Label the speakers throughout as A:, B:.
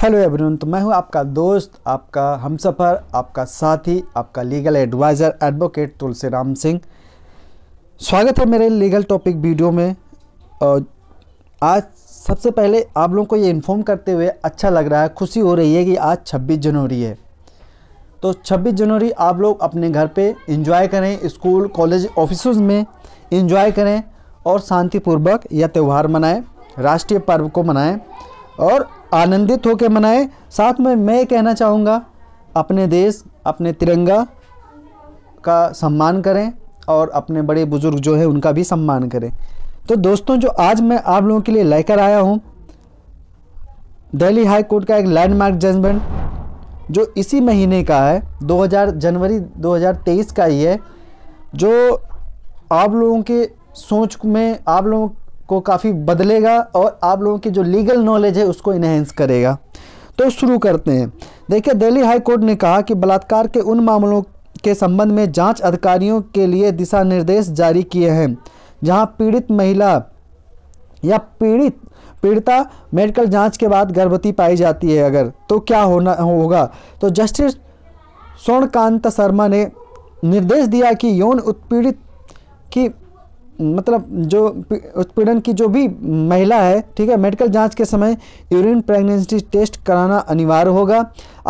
A: hello everyone तो मैं हूं आपका दोस्त आपका हमसफ़र आपका साथी आपका legal adviser advocate Tulsi Ram Singh स्वागत है मेरे लीगल टॉपिक वीडियो में और आज सबसे पहले आप लोगों को ये इन्फॉर्म करते हुए अच्छा लग रहा है खुशी हो रही है कि आज 26 जनवरी है तो 26 जनवरी आप लोग अपने घर पर इंजॉय करें स्कूल कॉलेज ऑफिस में इंजॉय करें और शांतिपूर्वक यह त्यौहार मनाएँ राष्ट्रीय पर्व को मनाएँ और आनंदित होकर मनाएं साथ में मैं कहना चाहूँगा अपने देश अपने तिरंगा का सम्मान करें और अपने बड़े बुज़ुर्ग जो है उनका भी सम्मान करें तो दोस्तों जो आज मैं आप लोगों के लिए लेकर आया हूँ दिल्ली हाई कोर्ट का एक लैंडमार्क जजमेंट जो इसी महीने का है 2000 जनवरी 2023 का ही है जो आप लोगों के सोच में आप लोगों को काफ़ी बदलेगा और आप लोगों की जो लीगल नॉलेज है उसको इन्हेंस करेगा तो शुरू करते हैं देखिए दिल्ली हाई कोर्ट ने कहा कि बलात्कार के उन मामलों के संबंध में जांच अधिकारियों के लिए दिशा निर्देश जारी किए हैं जहां पीड़ित महिला या पीड़ित पीड़िता मेडिकल जांच के बाद गर्भवती पाई जाती है अगर तो क्या होना होगा तो जस्टिस स्वर्णकांत शर्मा ने निर्देश दिया कि यौन उत्पीड़ित की मतलब जो उत्पीड़न की जो भी महिला है ठीक है मेडिकल जांच के समय यूरिन प्रेगनेंसी टेस्ट कराना अनिवार्य होगा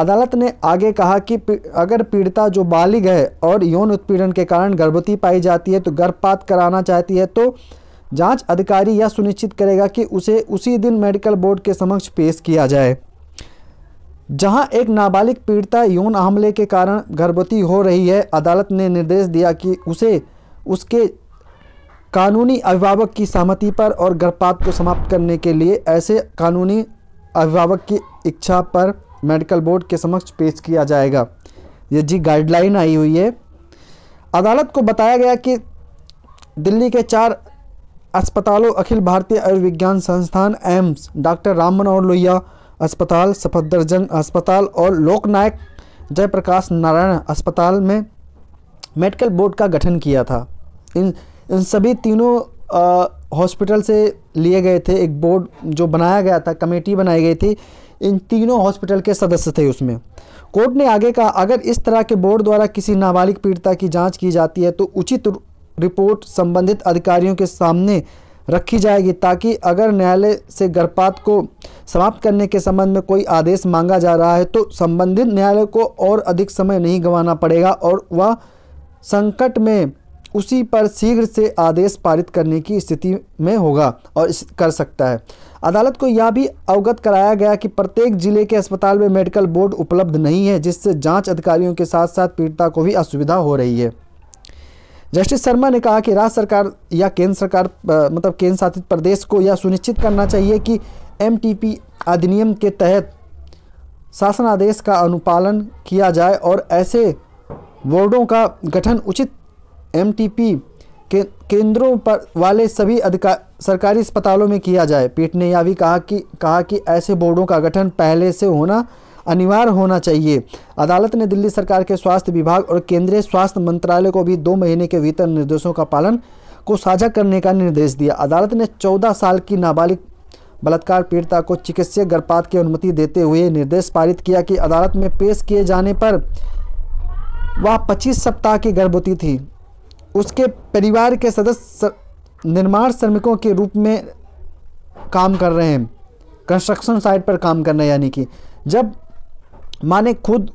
A: अदालत ने आगे कहा कि अगर पीड़िता जो बालिग है और यौन उत्पीड़न के कारण गर्भवती पाई जाती है तो गर्भपात कराना चाहती है तो जांच अधिकारी यह सुनिश्चित करेगा कि उसे उसी दिन मेडिकल बोर्ड के समक्ष पेश किया जाए जहां एक नाबालिग पीड़िता यौन हमले के कारण गर्भवती हो रही है अदालत ने निर्देश दिया कि उसे उसके कानूनी अभिभावक की सहमति पर और गर्भपात को समाप्त करने के लिए ऐसे कानूनी अभिभावक की इच्छा पर मेडिकल बोर्ड के समक्ष पेश किया जाएगा ये जी गाइडलाइन आई हुई है अदालत को बताया गया कि दिल्ली के चार अस्पतालों अखिल भारतीय आयुर्विज्ञान संस्थान एम्स डॉक्टर राम मनोहर लोहिया अस्पताल सफदरजंग अस्पताल और लोकनायक जयप्रकाश नारायण अस्पताल में मेडिकल बोर्ड का गठन किया था इन इन सभी तीनों हॉस्पिटल से लिए गए थे एक बोर्ड जो बनाया गया था कमेटी बनाई गई थी इन तीनों हॉस्पिटल के सदस्य थे उसमें कोर्ट ने आगे कहा अगर इस तरह के बोर्ड द्वारा किसी नाबालिग पीड़िता की जांच की जाती है तो उचित रिपोर्ट संबंधित अधिकारियों के सामने रखी जाएगी ताकि अगर न्यायालय से गर्भपात को समाप्त करने के संबंध में कोई आदेश मांगा जा रहा है तो संबंधित न्यायालय को और अधिक समय नहीं गंवाना पड़ेगा और वह संकट में उसी पर शीघ्र से आदेश पारित करने की स्थिति में होगा और कर सकता है अदालत को यह भी अवगत कराया गया कि प्रत्येक जिले के अस्पताल में मेडिकल बोर्ड उपलब्ध नहीं है जिससे जांच अधिकारियों के साथ साथ पीड़िता को भी असुविधा हो रही है जस्टिस शर्मा ने कहा कि राज्य सरकार या केंद्र सरकार मतलब केंद्र शासित प्रदेश को यह सुनिश्चित करना चाहिए कि एम अधिनियम के तहत शासनादेश का अनुपालन किया जाए और ऐसे बोर्डों का गठन उचित एम के केंद्रों पर वाले सभी अधिकार सरकारी अस्पतालों में किया जाए पीठ ने यह भी कहा कि कहा कि ऐसे बोर्डों का गठन पहले से होना अनिवार्य होना चाहिए अदालत ने दिल्ली सरकार के स्वास्थ्य विभाग और केंद्रीय स्वास्थ्य मंत्रालय को भी दो महीने के भीतर निर्देशों का पालन को साझा करने का निर्देश दिया अदालत ने चौदह साल की नाबालिग बलात्कार पीड़िता को चिकित्सीय गर्भपात की अनुमति देते हुए निर्देश पारित किया कि अदालत में पेश किए जाने पर वह 25 सप्ताह की गर्भवती थी उसके परिवार के सदस्य निर्माण श्रमिकों के रूप में काम कर रहे हैं कंस्ट्रक्शन साइट पर काम करना यानी कि जब माँ ने खुद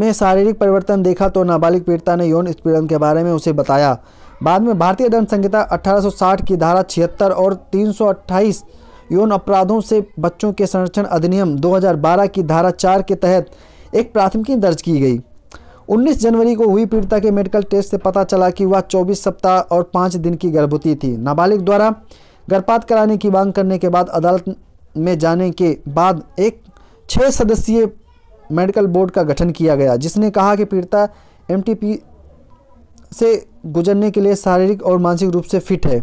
A: में शारीरिक परिवर्तन देखा तो नाबालिग पीड़िता ने यौन उत्पीड़न के बारे में उसे बताया बाद में भारतीय दंड संहिता 1860 की धारा छिहत्तर और तीन यौन अपराधों से बच्चों के संरक्षण अधिनियम 2012 की धारा चार के तहत एक प्राथमिकी दर्ज की गई 19 जनवरी को हुई पीड़िता के मेडिकल टेस्ट से पता चला कि वह 24 सप्ताह और पाँच दिन की गर्भवती थी नाबालिग द्वारा गर्भपात कराने की मांग करने के बाद अदालत में जाने के बाद एक छः सदस्यीय मेडिकल बोर्ड का गठन किया गया जिसने कहा कि पीड़िता एम से गुजरने के लिए शारीरिक और मानसिक रूप से फिट है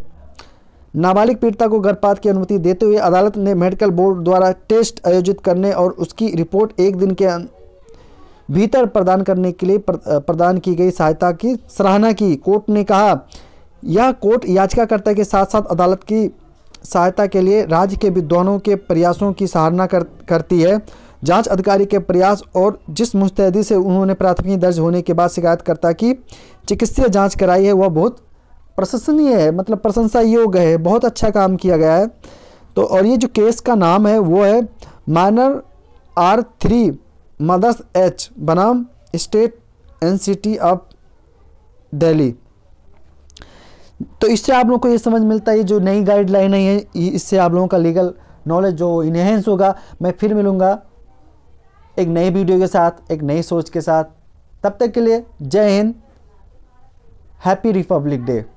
A: नाबालिग पीड़िता को गर्भपात की अनुमति देते हुए अदालत ने मेडिकल बोर्ड द्वारा टेस्ट आयोजित करने और उसकी रिपोर्ट एक दिन के अं- भीतर प्रदान करने के लिए प्रदान की गई सहायता की सराहना की कोर्ट ने कहा यह कोर्ट याचिकाकर्ता के साथ साथ अदालत की सहायता के लिए राज्य के विद्वानों के प्रयासों की सराहना कर, करती है जांच अधिकारी के प्रयास और जिस मुस्तैदी से उन्होंने प्राथमिकी दर्ज होने के बाद शिकायतकर्ता की चिकित्सीय जांच कराई है वह बहुत प्रशंसनीय है मतलब प्रशंसा योग्य है बहुत अच्छा काम किया गया है तो और ये जो केस का नाम है वो है minor R three mothers H बनाम state N city of Delhi तो इससे आप लोगों को ये समझ मिलता है जो नई गाइडलाइन है इससे आप लोगों का लीगल नॉलेज जो इन्हेंस होगा मैं फिर मिलूँगा एक नई वीडियो के साथ एक नई सोच के साथ तब तक के लिए जय हिंद हैप्पी रिपब्लिक डे